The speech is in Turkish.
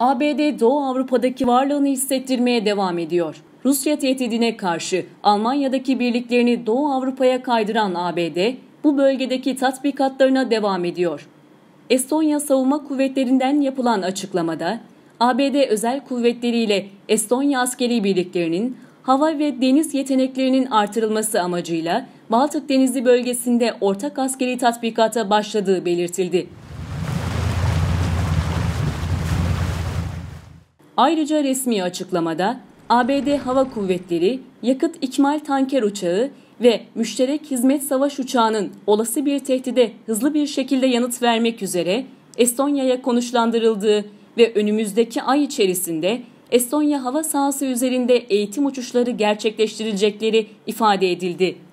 ABD Doğu Avrupa'daki varlığını hissettirmeye devam ediyor. Rusya tehdidine karşı Almanya'daki birliklerini Doğu Avrupa'ya kaydıran ABD, bu bölgedeki tatbikatlarına devam ediyor. Estonya Savunma Kuvvetlerinden yapılan açıklamada, ABD özel kuvvetleriyle Estonya askeri birliklerinin hava ve deniz yeteneklerinin artırılması amacıyla Baltık Denizi bölgesinde ortak askeri tatbikata başladığı belirtildi. Ayrıca resmi açıklamada ABD Hava Kuvvetleri yakıt ikmal tanker uçağı ve müşterek hizmet savaş uçağının olası bir tehdide hızlı bir şekilde yanıt vermek üzere Estonya'ya konuşlandırıldığı ve önümüzdeki ay içerisinde Estonya hava sahası üzerinde eğitim uçuşları gerçekleştirilecekleri ifade edildi.